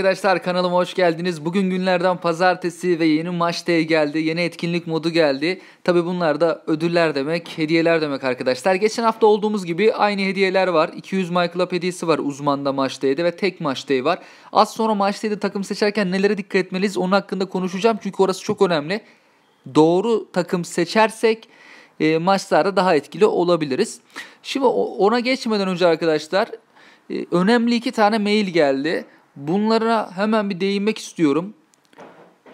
Arkadaşlar kanalıma hoş geldiniz. Bugün günlerden pazartesi ve yeni maç day geldi. Yeni etkinlik modu geldi. Tabi bunlar da ödüller demek, hediyeler demek arkadaşlar. Geçen hafta olduğumuz gibi aynı hediyeler var. 200 My hediyesi var uzmanda maç day'de ve tek maç day var. Az sonra maç day'de takım seçerken nelere dikkat etmeliyiz onun hakkında konuşacağım. Çünkü orası çok önemli. Doğru takım seçersek e, maçlarda daha etkili olabiliriz. Şimdi ona geçmeden önce arkadaşlar e, önemli iki tane mail geldi. Bunlara hemen bir değinmek istiyorum.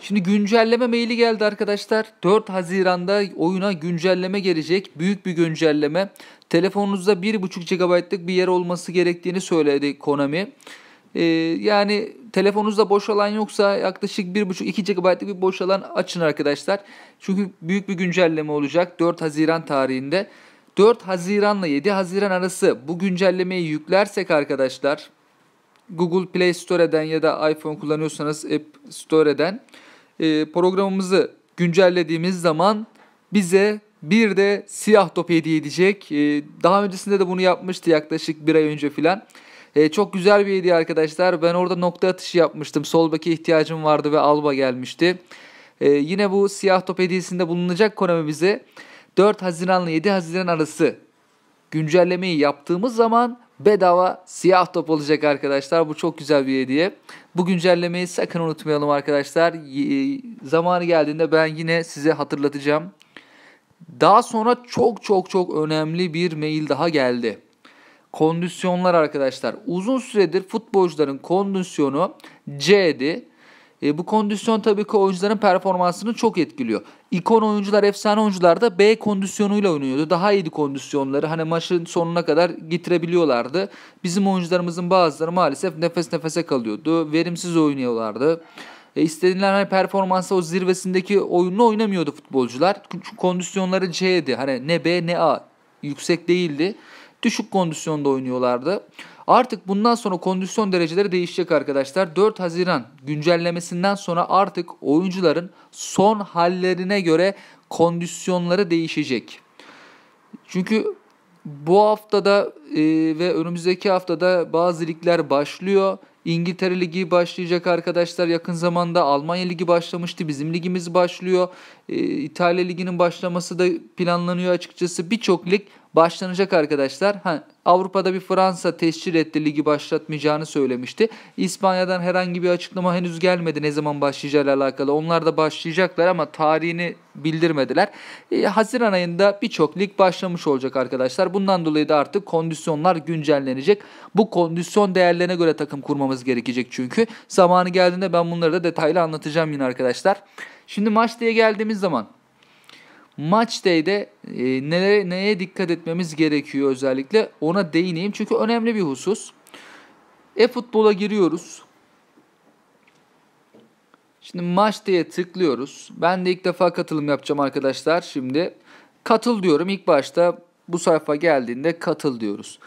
Şimdi güncelleme maili geldi arkadaşlar. 4 Haziran'da oyuna güncelleme gelecek. Büyük bir güncelleme. Telefonunuzda 1.5 GB'lık bir yer olması gerektiğini söyledi Konami. Ee, yani telefonunuzda boş alan yoksa yaklaşık 1.5-2 GB'lık bir boş alan açın arkadaşlar. Çünkü büyük bir güncelleme olacak 4 Haziran tarihinde. 4 Haziran ile 7 Haziran arası bu güncellemeyi yüklersek arkadaşlar Google Play Store'den ya da iPhone kullanıyorsanız App Store'den e, programımızı güncellediğimiz zaman bize bir de siyah top hediye edecek. E, daha öncesinde de bunu yapmıştı yaklaşık bir ay önce filan. E, çok güzel bir hediye arkadaşlar. Ben orada nokta atışı yapmıştım. Sol beke ihtiyacım vardı ve Alba gelmişti. E, yine bu siyah top hediyesinde bulunacak Konami bize 4 Haziran ile 7 Haziran arası güncellemeyi yaptığımız zaman bedava siyah top olacak arkadaşlar. Bu çok güzel bir hediye. Bu güncellemeyi sakın unutmayalım arkadaşlar. E, zamanı geldiğinde ben yine size hatırlatacağım. Daha sonra çok çok çok önemli bir mail daha geldi. Kondisyonlar arkadaşlar. Uzun süredir futbolcuların kondisyonu C'di. E, bu kondisyon tabii ki oyuncuların performansını çok etkiliyor. İkon oyuncular, efsane oyuncular da B kondisyonuyla oynuyordu. Daha iyiydi kondisyonları. Hani maçın sonuna kadar getirebiliyorlardı. Bizim oyuncularımızın bazıları maalesef nefes nefese kalıyordu. Verimsiz oynuyorlardı. E, istediler hani performansa o zirvesindeki oyunu oynamıyordu futbolcular. kondisyonları C'ydi. Hani ne B ne A yüksek değildi. Düşük kondisyonda oynuyorlardı. Artık bundan sonra kondisyon dereceleri değişecek arkadaşlar. 4 Haziran güncellemesinden sonra artık oyuncuların son hallerine göre kondisyonları değişecek. Çünkü bu haftada e, ve önümüzdeki haftada bazı ligler başlıyor. İngiltere Ligi başlayacak arkadaşlar yakın zamanda. Almanya Ligi başlamıştı. Bizim ligimiz başlıyor. E, İtalya Ligi'nin başlaması da planlanıyor açıkçası. Birçok lig başlanacak arkadaşlar. Ha, Avrupa'da bir Fransa tescil etti ligi başlatmayacağını söylemişti. İspanya'dan herhangi bir açıklama henüz gelmedi ne zaman başlayacağıyla alakalı. Onlar da başlayacaklar ama tarihini bildirmediler. E, Haziran ayında birçok lig başlamış olacak arkadaşlar. Bundan dolayı da artık kondisyonlar güncellenecek. Bu kondisyon değerlerine göre takım kurmamız gerekecek çünkü. Zamanı geldiğinde ben bunları da detaylı anlatacağım yine arkadaşlar. Şimdi maç diye geldiğimiz zaman Maç day'de e, neye, neye dikkat etmemiz gerekiyor özellikle ona değineyim. Çünkü önemli bir husus. E-futbola giriyoruz. Şimdi maç diye tıklıyoruz. Ben de ilk defa katılım yapacağım arkadaşlar. Şimdi katıl diyorum. İlk başta bu sayfa geldiğinde katıl diyoruz.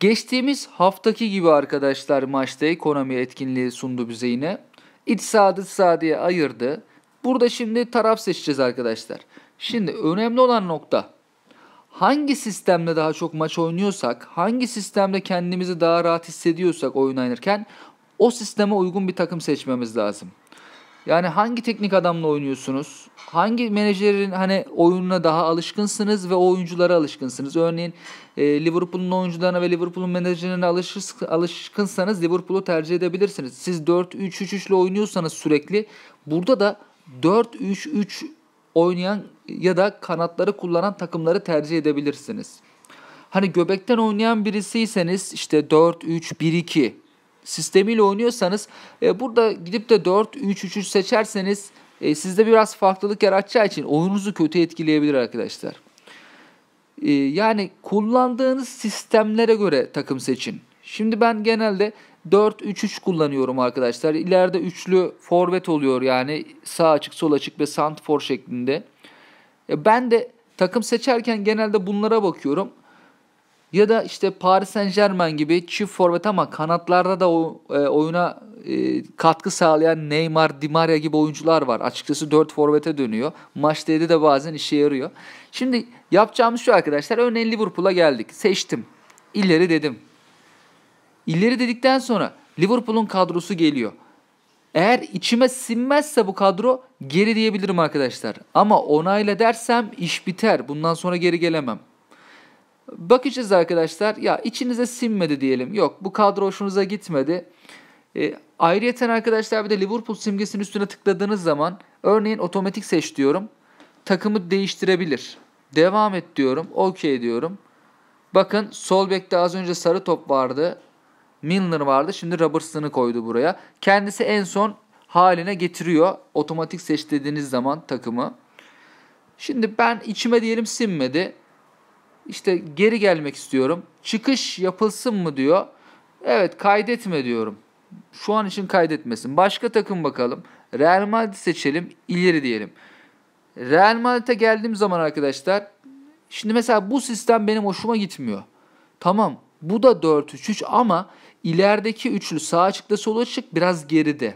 Geçtiğimiz haftaki gibi arkadaşlar maçta ekonomi etkinliği sundu bize yine. İç saha dış saha diye ayırdı. Burada şimdi taraf seçeceğiz arkadaşlar. Şimdi önemli olan nokta hangi sistemde daha çok maç oynuyorsak, hangi sistemde kendimizi daha rahat hissediyorsak oyun oynarken o sisteme uygun bir takım seçmemiz lazım. Yani hangi teknik adamla oynuyorsunuz? Hangi menajerin hani oyununa daha alışkınsınız ve o oyunculara alışkınsınız? Örneğin e, Liverpool'un oyuncularına ve Liverpool'un menajerine alışkınsanız Liverpool'u tercih edebilirsiniz. Siz 4-3-3 ile oynuyorsanız sürekli burada da 4-3-3 oynayan ya da kanatları kullanan takımları tercih edebilirsiniz. Hani göbekten oynayan birisiyseniz işte 4-3-1-2 sistemiyle oynuyorsanız e, burada gidip de 4-3-3 seçerseniz e, sizde biraz farklılık yaratacağı için oyununuzu kötü etkileyebilir arkadaşlar. E, yani kullandığınız sistemlere göre takım seçin. Şimdi ben genelde 4-3-3 kullanıyorum arkadaşlar. İleride üçlü forvet oluyor yani sağ açık, sol açık ve santfor şeklinde. E, ben de takım seçerken genelde bunlara bakıyorum. Ya da işte Paris Saint Germain gibi çift forvet ama kanatlarda da o, e, oyuna e, katkı sağlayan Neymar, Di Maria gibi oyuncular var. Açıkçası 4 forvete dönüyor. Maçta 7 de bazen işe yarıyor. Şimdi yapacağımız şu arkadaşlar. Örneğin Liverpool'a geldik. Seçtim. İleri dedim. İleri dedikten sonra Liverpool'un kadrosu geliyor. Eğer içime sinmezse bu kadro geri diyebilirim arkadaşlar. Ama onayla dersem iş biter. Bundan sonra geri gelemem. Bakacağız arkadaşlar. Ya içinize sinmedi diyelim. Yok bu kadro hoşunuza gitmedi. E, ayrıyeten arkadaşlar bir de Liverpool simgesinin üstüne tıkladığınız zaman örneğin otomatik seç diyorum. Takımı değiştirebilir. Devam et diyorum. Okey diyorum. Bakın sol bekte az önce sarı top vardı. Milner vardı. Şimdi Robertson'ı koydu buraya. Kendisi en son haline getiriyor. Otomatik seç dediğiniz zaman takımı. Şimdi ben içime diyelim sinmedi. İşte geri gelmek istiyorum. Çıkış yapılsın mı diyor. Evet kaydetme diyorum. Şu an için kaydetmesin. Başka takım bakalım. Real Madrid seçelim. İleri diyelim. Real Madrid'e geldiğim zaman arkadaşlar şimdi mesela bu sistem benim hoşuma gitmiyor. Tamam bu da 4-3-3 ama İlerideki üçlü sağ açıkta sol açık biraz geride.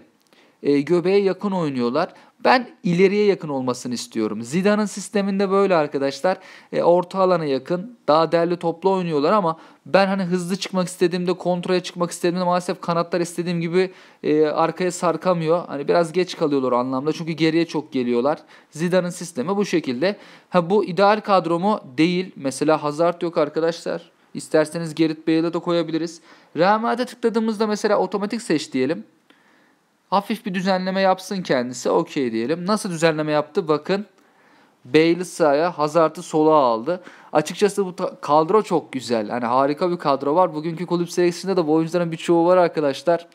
E, göbeğe yakın oynuyorlar. Ben ileriye yakın olmasını istiyorum. Zidane'ın sisteminde böyle arkadaşlar. E, orta alana yakın. Daha değerli toplu oynuyorlar ama ben hani hızlı çıkmak istediğimde, kontraya çıkmak istediğimde maalesef kanatlar istediğim gibi e, arkaya sarkamıyor. Hani biraz geç kalıyorlar anlamda. Çünkü geriye çok geliyorlar. Zidane'ın sistemi bu şekilde. Ha bu ideal kadromu değil. Mesela Hazard yok arkadaşlar. İsterseniz Gerrit Bale'e de koyabiliriz. RMA'da tıkladığımızda mesela otomatik seç diyelim. Hafif bir düzenleme yapsın kendisi. Okey diyelim. Nasıl düzenleme yaptı? Bakın. Bale'ı sağa, Hazard'ı sola aldı. Açıkçası bu kadro çok güzel. Hani harika bir kadro var. Bugünkü kulüp serisinde de bu oyuncuların birçoğu var arkadaşlar.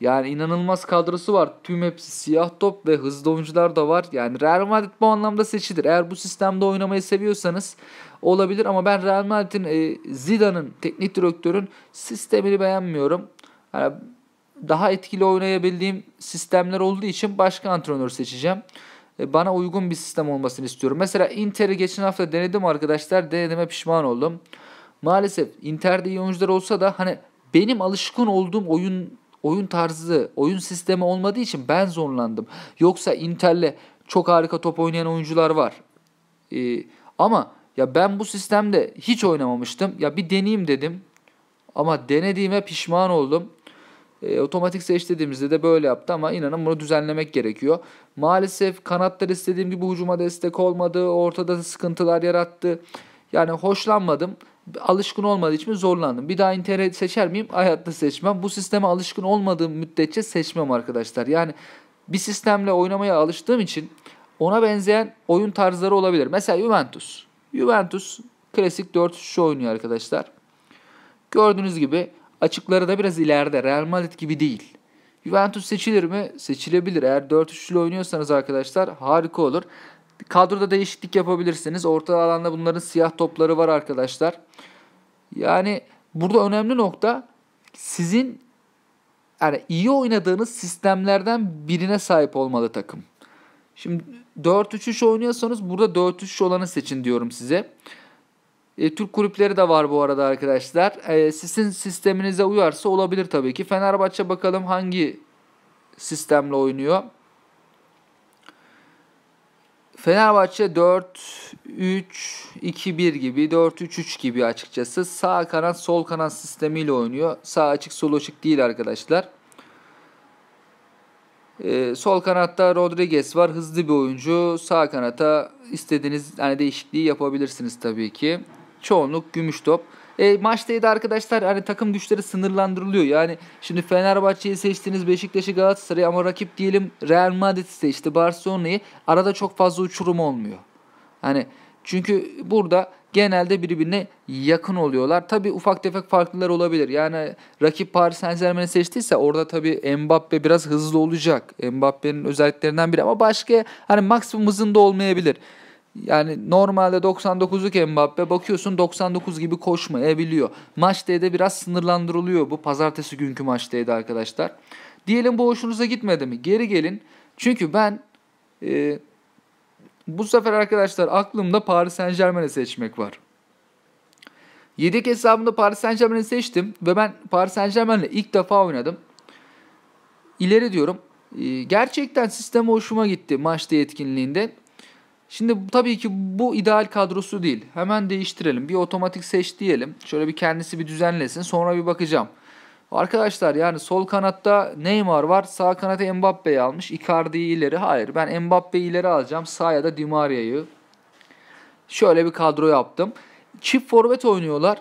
Yani inanılmaz kadrosu var. Tüm hepsi siyah top ve hızlı oyuncular da var. Yani Real Madrid bu anlamda seçilir. Eğer bu sistemde oynamayı seviyorsanız olabilir ama ben Real Madrid'in e, Zidane'ın teknik direktörün sistemini beğenmiyorum. Yani daha etkili oynayabildiğim sistemler olduğu için başka antrenör seçeceğim. E, bana uygun bir sistem olmasını istiyorum. Mesela Inter'i geçen hafta denedim arkadaşlar. Denedime pişman oldum. Maalesef Inter'de iyi oyuncular olsa da hani benim alışkın olduğum oyun oyun tarzı, oyun sistemi olmadığı için ben zorlandım. Yoksa Inter'le çok harika top oynayan oyuncular var. Ee, ama ya ben bu sistemde hiç oynamamıştım. Ya bir deneyeyim dedim. Ama denediğime pişman oldum. E, otomatik seç dediğimizde de böyle yaptı ama inanın bunu düzenlemek gerekiyor. Maalesef kanatlar istediğim gibi hücuma destek olmadı. Ortada sıkıntılar yarattı. Yani hoşlanmadım alışkın olmadığı için zorlandım. Bir daha internet seçer miyim? Hayatta seçmem. Bu sisteme alışkın olmadığım müddetçe seçmem arkadaşlar. Yani bir sistemle oynamaya alıştığım için ona benzeyen oyun tarzları olabilir. Mesela Juventus. Juventus klasik 4-3 oynuyor arkadaşlar. Gördüğünüz gibi açıkları da biraz ileride. Real Madrid gibi değil. Juventus seçilir mi? Seçilebilir. Eğer 4-3'lü oynuyorsanız arkadaşlar harika olur. Kadroda değişiklik yapabilirsiniz. Orta alanda bunların siyah topları var arkadaşlar. Yani burada önemli nokta sizin yani iyi oynadığınız sistemlerden birine sahip olmalı takım. Şimdi 4-3-3 oynuyorsanız burada 4-3 olanı seçin diyorum size. E, Türk kulüpleri de var bu arada arkadaşlar. E, sizin sisteminize uyarsa olabilir tabii ki. Fenerbahçe bakalım hangi sistemle oynuyor. Fenerbahçe 4-3-2-1 gibi 4-3-3 gibi açıkçası sağ kanat sol kanat sistemiyle oynuyor. Sağ açık sol açık değil arkadaşlar. Ee, sol kanatta Rodriguez var. Hızlı bir oyuncu. Sağ kanata istediğiniz yani değişikliği yapabilirsiniz tabii ki. Çoğunluk gümüş top. E, maçta arkadaşlar hani takım güçleri sınırlandırılıyor. Yani şimdi Fenerbahçe'yi seçtiniz, Beşiktaş'ı Galatasaray'ı ama rakip diyelim Real Madrid'i seçti, Barcelona'yı. Arada çok fazla uçurum olmuyor. Hani çünkü burada genelde birbirine yakın oluyorlar. Tabii ufak tefek farklılar olabilir. Yani rakip Paris Saint Germain'i seçtiyse orada tabii Mbappe biraz hızlı olacak. Mbappe'nin özelliklerinden biri ama başka hani maksimum hızında olmayabilir. Yani normalde 99'luk Mbappe bakıyorsun 99 gibi koşmayabiliyor. Maç D'de biraz sınırlandırılıyor bu pazartesi günkü maç D'de arkadaşlar. Diyelim bu hoşunuza gitmedi mi? Geri gelin. Çünkü ben e, bu sefer arkadaşlar aklımda Paris Saint Germain'i seçmek var. Yedek hesabımda Paris Saint Germain'i seçtim ve ben Paris Saint Germain'le ilk defa oynadım. İleri diyorum. E, gerçekten sistem hoşuma gitti maçta yetkinliğinde. Şimdi tabii ki bu ideal kadrosu değil. Hemen değiştirelim. Bir otomatik seç diyelim. Şöyle bir kendisi bir düzenlesin. Sonra bir bakacağım. Arkadaşlar yani sol kanatta Neymar var. Sağ kanata Mbappe'yi almış. Icardi'yi ileri. Hayır ben Mbappe'yi ileri alacağım. Sağ da Di Maria'yı. Şöyle bir kadro yaptım. Çift forvet oynuyorlar.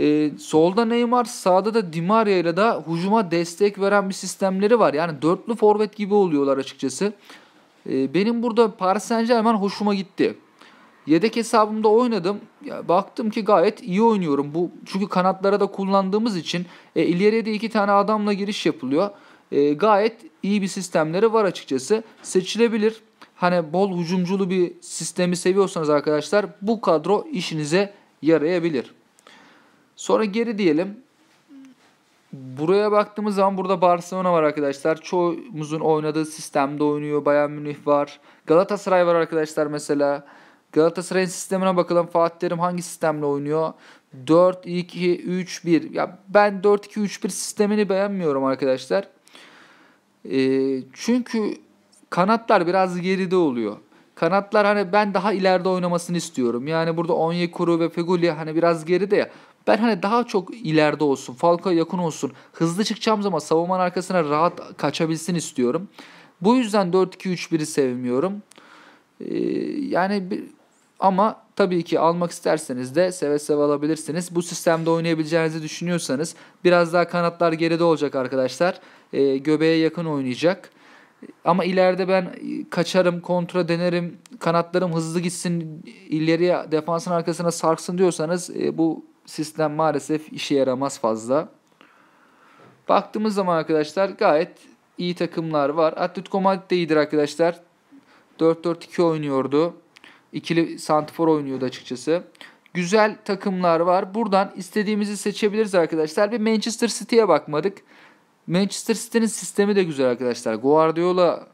Ee, solda Neymar, sağda da Di Maria ile de hücuma destek veren bir sistemleri var. Yani dörtlü forvet gibi oluyorlar açıkçası. Ee, benim burada Paris Saint Germain hoşuma gitti. Yedek hesabımda oynadım. Ya, baktım ki gayet iyi oynuyorum. Bu çünkü kanatlara da kullandığımız için e, ileriye de iki tane adamla giriş yapılıyor. E, gayet iyi bir sistemleri var açıkçası. Seçilebilir. Hani bol hücumculu bir sistemi seviyorsanız arkadaşlar bu kadro işinize yarayabilir. Sonra geri diyelim. Buraya baktığımız zaman burada Barcelona var arkadaşlar. Çoğumuzun oynadığı sistemde oynuyor. Bayern Münih var. Galatasaray var arkadaşlar mesela. Galatasaray'ın sistemine bakalım. Fatih Terim hangi sistemle oynuyor? 4-2-3-1. Ya ben 4-2-3-1 sistemini beğenmiyorum arkadaşlar. E, çünkü kanatlar biraz geride oluyor. Kanatlar hani ben daha ileride oynamasını istiyorum. Yani burada Onyekuru ve Feguli hani biraz geride ya. Ben hani daha çok ileride olsun, Falcao yakın olsun. Hızlı çıkacağım ama savunmanın arkasına rahat kaçabilsin istiyorum. Bu yüzden 4-2-3-1'i sevmiyorum. Ee, yani bir, ama tabii ki almak isterseniz de seve seve alabilirsiniz. Bu sistemde oynayabileceğinizi düşünüyorsanız biraz daha kanatlar geride olacak arkadaşlar. Ee, göbeğe yakın oynayacak. Ama ileride ben kaçarım, kontra denerim, kanatlarım hızlı gitsin, ileriye defansın arkasına sarksın diyorsanız e, bu sistem maalesef işe yaramaz fazla. Baktığımız zaman arkadaşlar gayet iyi takımlar var. Atletico Madrid de iyidir arkadaşlar. 4-4-2 oynuyordu. İkili santifor oynuyordu açıkçası. Güzel takımlar var. Buradan istediğimizi seçebiliriz arkadaşlar. Bir Manchester City'ye bakmadık. Manchester City'nin sistemi de güzel arkadaşlar. Guardiola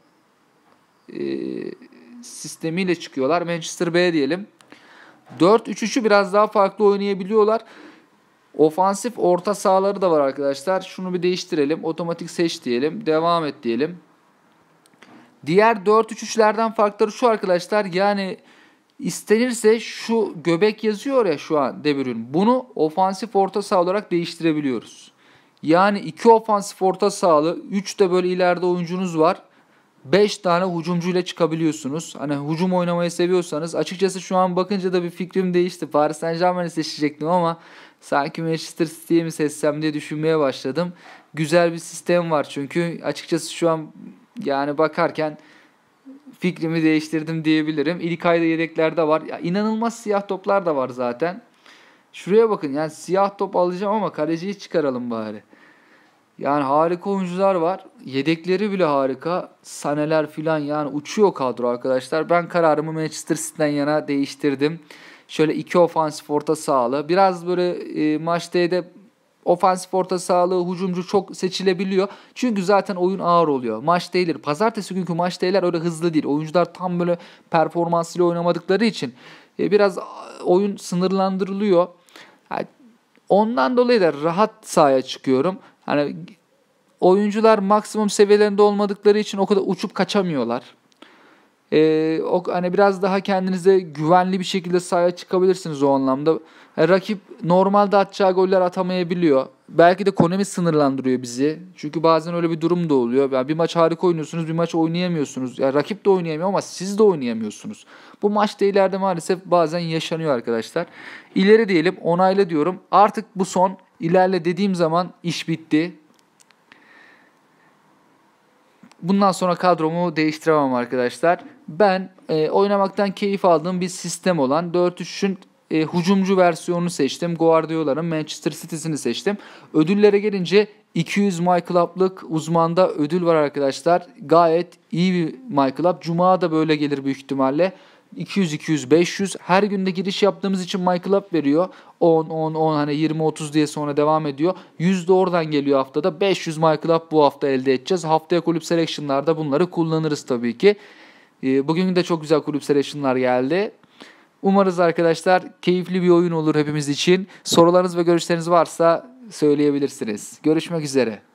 e, sistemiyle çıkıyorlar. Manchester B diyelim. 4-3-3'ü biraz daha farklı oynayabiliyorlar. Ofansif orta sahaları da var arkadaşlar. Şunu bir değiştirelim. Otomatik seç diyelim. Devam et diyelim. Diğer 4-3-3'lerden farkları şu arkadaşlar. Yani istenirse şu göbek yazıyor ya şu an De Bunu ofansif orta saha olarak değiştirebiliyoruz. Yani iki ofansif orta sahalı, 3 de böyle ileride oyuncunuz var. 5 tane hücumcuyla çıkabiliyorsunuz. Hani hücum oynamayı seviyorsanız açıkçası şu an bakınca da bir fikrim değişti. Paris Saint Germain'i seçecektim ama sanki Manchester City'ye mi seçsem diye düşünmeye başladım. Güzel bir sistem var çünkü açıkçası şu an yani bakarken fikrimi değiştirdim diyebilirim. İlk ayda yedeklerde var. Ya inanılmaz siyah toplar da var zaten. Şuraya bakın yani siyah top alacağım ama kaleciyi çıkaralım bari. Yani harika oyuncular var. Yedekleri bile harika. Saneler filan yani uçuyor kadro arkadaşlar. Ben kararımı Manchester City'den yana değiştirdim. Şöyle iki ofansif orta sahalı. Biraz böyle e, maçta da ofansif orta sahalı hücumcu çok seçilebiliyor. Çünkü zaten oyun ağır oluyor. Maç değildir. Pazartesi günkü maç değiller öyle hızlı değil. Oyuncular tam böyle performansıyla oynamadıkları için e, biraz oyun sınırlandırılıyor. Yani ondan dolayı da rahat sahaya çıkıyorum. Hani oyuncular maksimum seviyelerinde olmadıkları için o kadar uçup kaçamıyorlar. Ee, o, hani biraz daha kendinize güvenli bir şekilde sahaya çıkabilirsiniz o anlamda. Yani ee, rakip normalde atacağı goller atamayabiliyor. Belki de Konemi sınırlandırıyor bizi. Çünkü bazen öyle bir durum da oluyor. Yani bir maç harika oynuyorsunuz, bir maç oynayamıyorsunuz. Yani rakip de oynayamıyor ama siz de oynayamıyorsunuz. Bu maçta ileride maalesef bazen yaşanıyor arkadaşlar. İleri diyelim, onayla diyorum. Artık bu son İlerle dediğim zaman iş bitti. Bundan sonra kadromu değiştiremem arkadaşlar. Ben e, oynamaktan keyif aldığım bir sistem olan 4-3'ün e, hucumcu versiyonunu seçtim. Guardiola'nın Manchester City'sini seçtim. Ödüllere gelince 200 My Club'lık uzmanda ödül var arkadaşlar. Gayet iyi bir My Club. Cuma da böyle gelir büyük ihtimalle. 200 200 500 her günde giriş yaptığımız için Michael up veriyor. 10 10 10 hani 20 30 diye sonra devam ediyor. 100 de oradan geliyor haftada. 500 Michael up bu hafta elde edeceğiz. Haftaya kulüp selection'larda bunları kullanırız tabii ki. Ee, bugün de çok güzel kulüp selection'lar geldi. Umarız arkadaşlar keyifli bir oyun olur hepimiz için. Sorularınız ve görüşleriniz varsa söyleyebilirsiniz. Görüşmek üzere.